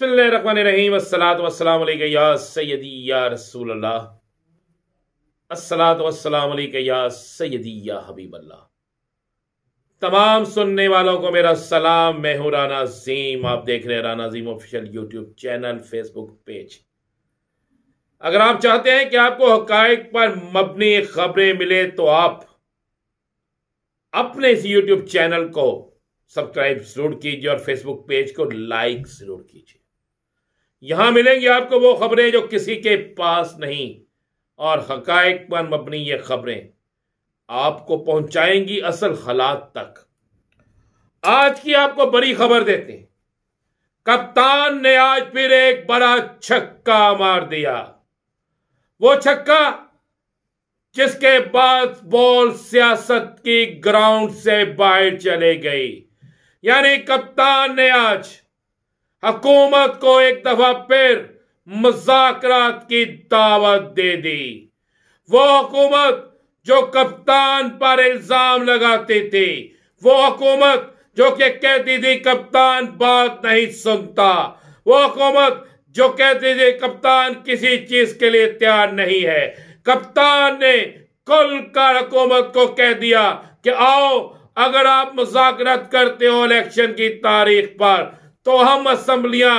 हबीबल्ला तमाम सुनने वालों को मेरा सलाम मैं हूं राना जीम आप देख रहे हैं Rana Jeem official YouTube channel Facebook page अगर आप चाहते हैं कि आपको हक पर मबनी खबरें मिले तो आप अपने इस यूट्यूब चैनल को सब्सक्राइब जरूर कीजिए और फेसबुक पेज को लाइक जरूर कीजिए यहां मिलेंगी आपको वो खबरें जो किसी के पास नहीं और हक पर मबनी ये खबरें आपको पहुंचाएंगी असल हालात तक आज की आपको बड़ी खबर देते हैं कप्तान ने आज फिर एक बड़ा छक्का मार दिया वो छक्का जिसके बाद बॉल सियासत की ग्राउंड से बाहर चले गई यानी कप्तान ने आज हकूमत को एक दफा फिर मुजाकरात की दावत दे दी वो हकूमत जो कप्तान पर इल्जाम लगाती थी वो हकूमत जो कि कहती थी कप्तान बात नहीं सुनता वो हुकूमत जो कहती थी कप्तान किसी चीज के लिए तैयार नहीं है कप्तान ने कुल का हकूमत को कह दिया कि आओ अगर आप मुजाकरत करते हो इलेक्शन की तारीख पर तो हम असम्बलियां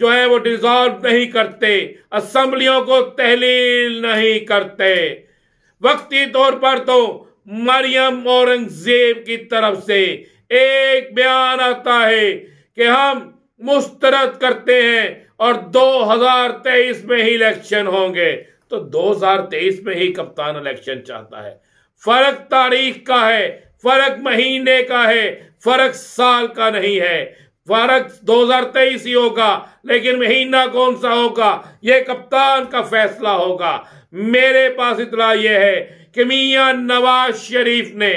जो है वो डिजॉल्व नहीं करते असम्बलियों को तहलील नहीं करते वक्ती तौर पर तो मरियम औरंगजेब की तरफ से एक बयान आता है कि हम मुस्तरद करते हैं और 2023 में ही इलेक्शन होंगे तो 2023 में ही कप्तान इलेक्शन चाहता है फर्क तारीख का है फर्क महीने का है फर्क साल का नहीं है फारक 2023 ही होगा लेकिन महीना कौन सा होगा ये कप्तान का फैसला होगा मेरे पास इतला यह है कि मिया नवाज शरीफ ने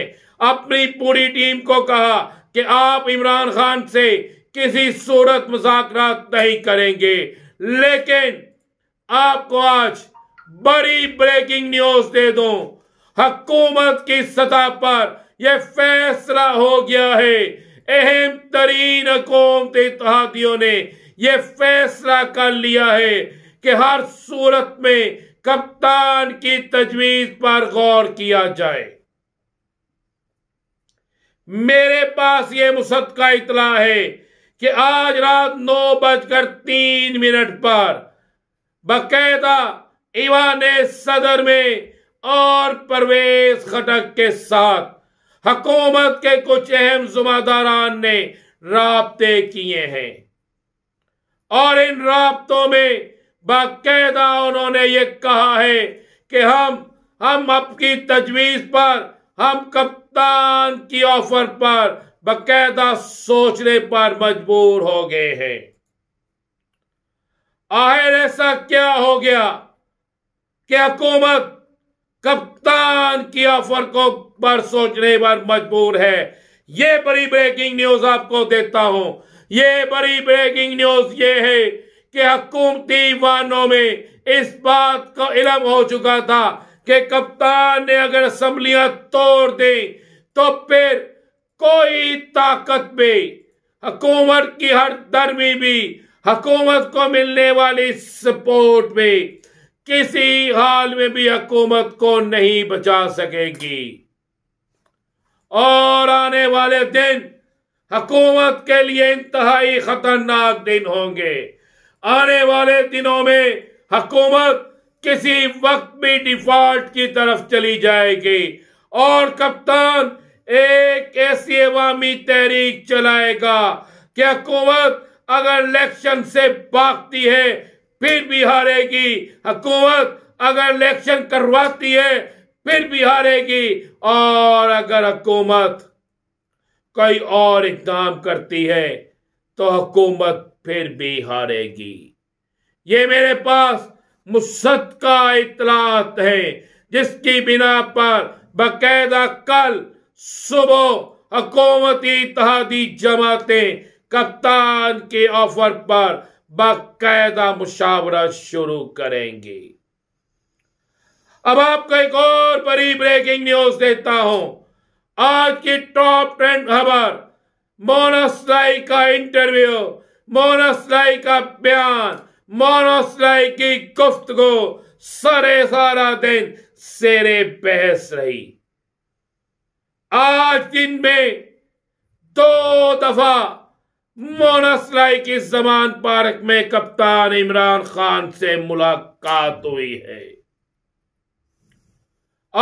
अपनी पूरी टीम को कहा कि आप इमरान खान से किसी सूरत मुजाकर नहीं करेंगे लेकिन आपको आज बड़ी ब्रेकिंग न्यूज दे दू हकूमत की सतह पर यह फैसला हो गया है अहम तरीन कौम इतिहादियों ने यह फैसला कर लिया है कि हर सूरत में कप्तान की तजवीज पर गौर किया जाए मेरे पास ये मुसद का इतला है कि आज रात नौ बजकर तीन मिनट पर बाकायदा इवान सदर में और परवेज खटक के साथ हकूमत के कुछ अहम जुम्मेदारान ने रबते किए हैं और इन रबतों में बाकायदा उन्होंने ये कहा है कि हम हम आपकी तजवीज पर हम कप्तान की ऑफर पर बाकायदा सोचने पर मजबूर हो गए हैं आखिर ऐसा क्या हो गया कि हकूमत कप्तान की ऑफर को पर सोचने पर मजबूर है ये बड़ी ब्रेकिंग न्यूज आपको देता हूं ये बड़ी ब्रेकिंग न्यूज ये है कि हकूमती वानों में इस बात का इलम हो चुका था कि कप्तान ने अगर असम्बलियां तोड़ दें तो फिर कोई ताकत भी हकूमत की हर दरमी भी हकूमत को मिलने वाली सपोर्ट भी किसी हाल में भी हकूमत को नहीं बचा सकेगी और आने वाले दिन हकूमत के लिए इंतहाई खतरनाक दिन होंगे आने वाले दिनों में हुकूमत किसी वक्त भी डिफॉल्ट की तरफ चली जाएगी और कप्तान एक ऐसी अवामी तहरीक चलाएगा कि हकूमत अगर इलेक्शन से भागती है फिर भी हारेगी हुकूमत अगर इलेक्शन करवाती है फिर भी हारेगी और अगर हुकूमत कोई और इकदाम करती है तो हुकूमत फिर भी हारेगी ये मेरे पास मुसद का इतलात है जिसकी बिना पर बकायदा कल सुबह हकूमती इतिहादी जमाते कप्तान के ऑफर पर बायदा मुशावरा शुरू करेंगे अब आपको एक और बड़ी ब्रेकिंग न्यूज देता हूं आज की टॉप ट्रेंड खबर मोनसलाई का इंटरव्यू मोनसलाई का बयान मोनसलाई की गुफ्त को सरे सारा दिन सेरे बहस रही आज दिन में दो दफा मोनस राय की जमान पार्क में कप्तान इमरान खान से मुलाकात हुई है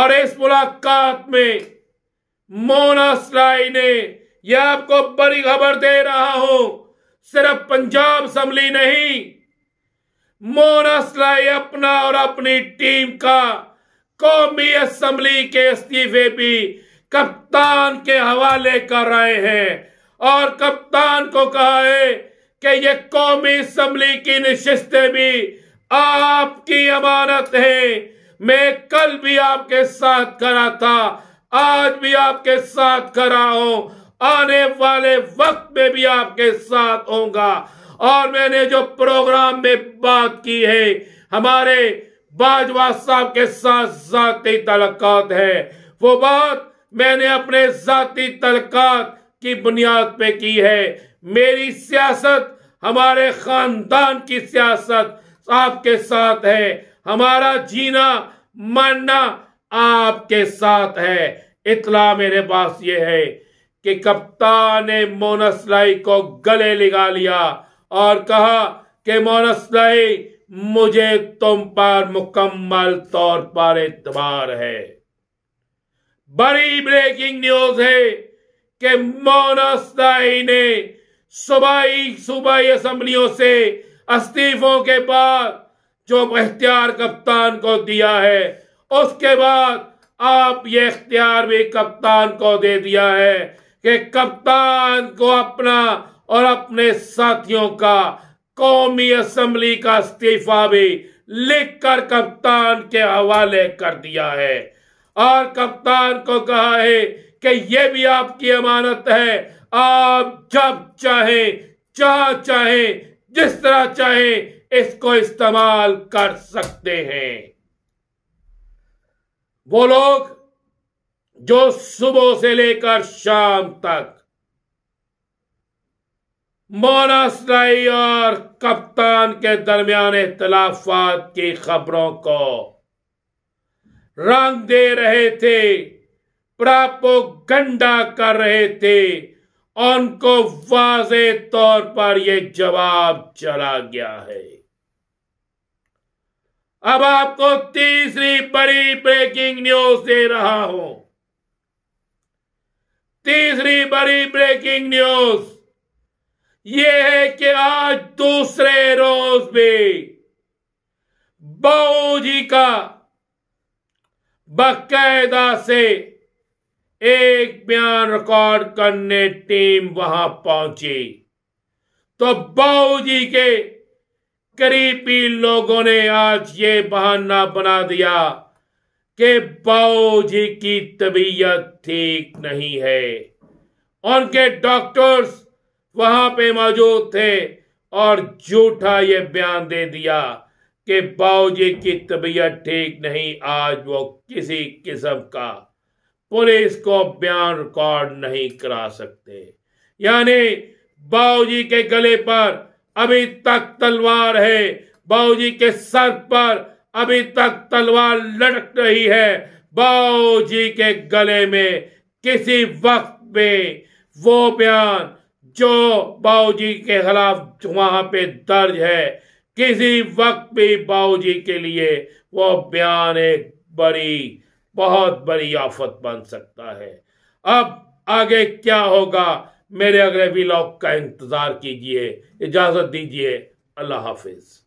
और इस मुलाकात में मोनस राय ने यह आपको बड़ी खबर दे रहा हूं सिर्फ पंजाब असम्बली नहीं मोनस राय अपना और अपनी टीम का कौमी असम्बली के इस्तीफे भी कप्तान के हवाले कर रहे हैं और कप्तान को कहा है कि ये कौमी असम्बली की नशस्तें भी आपकी अमानत है मैं कल भी आपके साथ खड़ा था आज भी आपके साथ खड़ा हूं आने वाले वक्त में भी आपके साथ होगा और मैंने जो प्रोग्राम में बात की है हमारे बाजवा साहब के साथ जाती तलकात है वो बात मैंने अपने जाती तलकात की बुनियाद पे की है मेरी सियासत हमारे खानदान की सियासत आपके साथ है हमारा जीना मरना आपके साथ है इतला मेरे पास ये है कि कप्तान ने मोनसलाई को गले लगा लिया और कहा कि मोनसलाई मुझे तुम पर मुकम्मल तौर पर इतबार है बड़ी ब्रेकिंग न्यूज है के मोनस ने असम्बलियों से अस्तीफों के बाद जो अख्तियार कप्तान को दिया है उसके बाद आप ये अख्तियार भी कप्तान को दे दिया है कि कप्तान को अपना और अपने साथियों का कौमी असम्बली का इस्तीफा भी लिख कर कप्तान के हवाले कर दिया है और कप्तान को कहा है कि यह भी आपकी अमानत है आप जब चाहे जहा चाहे जिस तरह चाहे इसको इस्तेमाल कर सकते हैं वो लोग जो सुबह से लेकर शाम तक मोनासराई और कप्तान के दरमियान इतलाफात की खबरों को रंग दे रहे थे प्रापोगंडा कर रहे थे उनको वाजे तौर पर यह जवाब चला गया है अब आपको तीसरी बड़ी ब्रेकिंग न्यूज दे रहा हूं तीसरी बड़ी ब्रेकिंग न्यूज ये है कि आज दूसरे रोज भी बहू जी का बकायदा से एक बयान रिकॉर्ड करने टीम वहां पहुंची तो बाऊजी के करीबी लोगों ने आज ये बहाना बना दिया कि जी की तबीयत ठीक नहीं है उनके डॉक्टर्स वहां पे मौजूद थे और झूठा ये बयान दे दिया कि जी की तबीयत ठीक नहीं आज वो किसी किस्म का पुलिस को बयान रिकॉर्ड नहीं करा सकते यानी बाबूजी के गले पर अभी तक तलवार है बाबूजी के सर पर अभी तक तलवार लटक रही है बाबूजी के गले में किसी वक्त में वो बयान जो बाबूजी के खिलाफ वहां पे दर्ज है किसी वक्त भी बाबूजी के लिए वो बयान एक बड़ी बहुत बड़ी आफत बन सकता है अब आगे क्या होगा मेरे अगले व्लॉग का इंतज़ार कीजिए इजाज़त दीजिए अल्लाह हाफिज़